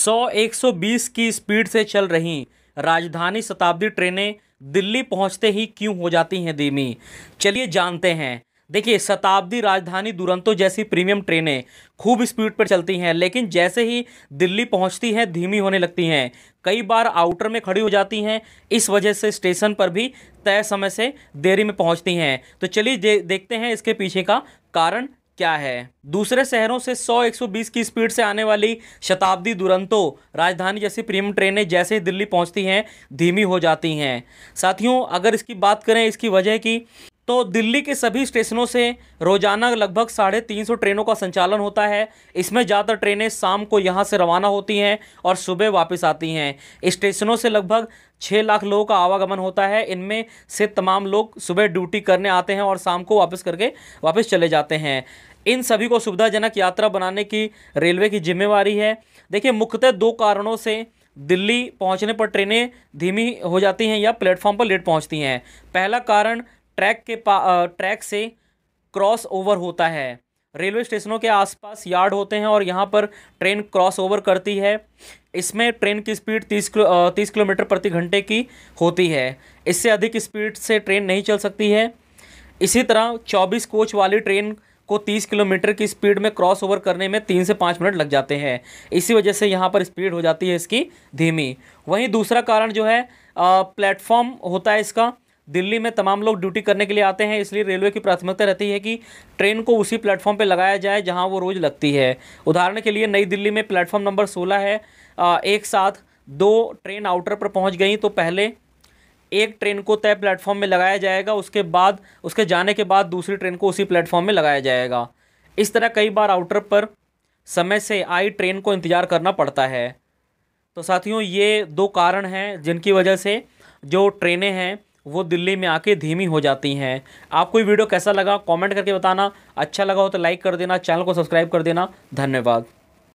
100-120 की स्पीड से चल रही राजधानी शताब्दी ट्रेनें दिल्ली पहुंचते ही क्यों हो जाती हैं धीमी चलिए जानते हैं देखिए शताब्दी राजधानी दुरंतो जैसी प्रीमियम ट्रेनें खूब स्पीड पर चलती हैं लेकिन जैसे ही दिल्ली पहुंचती हैं धीमी होने लगती हैं कई बार आउटर में खड़ी हो जाती हैं इस वजह से स्टेशन पर भी तय समय से देरी में पहुंचती हैं तो चलिए दे, देखते हैं इसके पीछे का कारण क्या है दूसरे शहरों से 100-120 की स्पीड से आने वाली शताब्दी दुरंतो राजधानी जैसी प्रीमियम ट्रेनें जैसे ही दिल्ली पहुंचती हैं धीमी हो जाती हैं साथियों अगर इसकी बात करें इसकी वजह की तो दिल्ली के सभी स्टेशनों से रोज़ाना लगभग साढ़े तीन सौ ट्रेनों का संचालन होता है इसमें ज़्यादातर ट्रेनें शाम को यहाँ से रवाना होती हैं और सुबह वापस आती हैं स्टेशनों से लगभग छः लाख लोगों का आवागमन होता है इनमें से तमाम लोग सुबह ड्यूटी करने आते हैं और शाम को वापस करके वापस चले जाते हैं इन सभी को सुविधाजनक यात्रा बनाने की रेलवे की जिम्मेवारी है देखिए मुख्यतः दो कारणों से दिल्ली पहुंचने पर ट्रेनें धीमी हो जाती हैं या प्लेटफॉर्म पर लेट पहुंचती हैं पहला कारण ट्रैक के पा ट्रैक से क्रॉस ओवर होता है रेलवे स्टेशनों के आसपास यार्ड होते हैं और यहाँ पर ट्रेन क्रॉस ओवर करती है इसमें ट्रेन की स्पीड तीस किलो तीस किलोमीटर प्रति घंटे की होती है इससे अधिक स्पीड से ट्रेन नहीं चल सकती है इसी तरह चौबीस कोच वाली ट्रेन को तीस किलोमीटर की स्पीड में क्रॉस ओवर करने में तीन से पाँच मिनट लग जाते हैं इसी वजह से यहाँ पर स्पीड हो जाती है इसकी धीमी वहीं दूसरा कारण जो है प्लेटफॉर्म होता है इसका दिल्ली में तमाम लोग ड्यूटी करने के लिए आते हैं इसलिए रेलवे की प्राथमिकता रहती है कि ट्रेन को उसी प्लेटफॉर्म पर लगाया जाए जहाँ वो रोज़ लगती है उदाहरण के लिए नई दिल्ली में प्लेटफॉर्म नंबर सोलह है एक साथ दो ट्रेन आउटर पर पहुँच गई तो पहले एक ट्रेन को तय प्लेटफॉर्म में लगाया जाएगा उसके बाद उसके जाने के बाद दूसरी ट्रेन को उसी प्लेटफॉर्म में लगाया जाएगा इस तरह कई बार आउटर पर समय से आई ट्रेन को इंतज़ार करना पड़ता है तो साथियों ये दो कारण हैं जिनकी वजह से जो ट्रेनें हैं वो दिल्ली में आके धीमी हो जाती हैं आपको ये वीडियो कैसा लगा कमेंट करके बताना अच्छा लगा हो तो लाइक कर देना चैनल को सब्सक्राइब कर देना धन्यवाद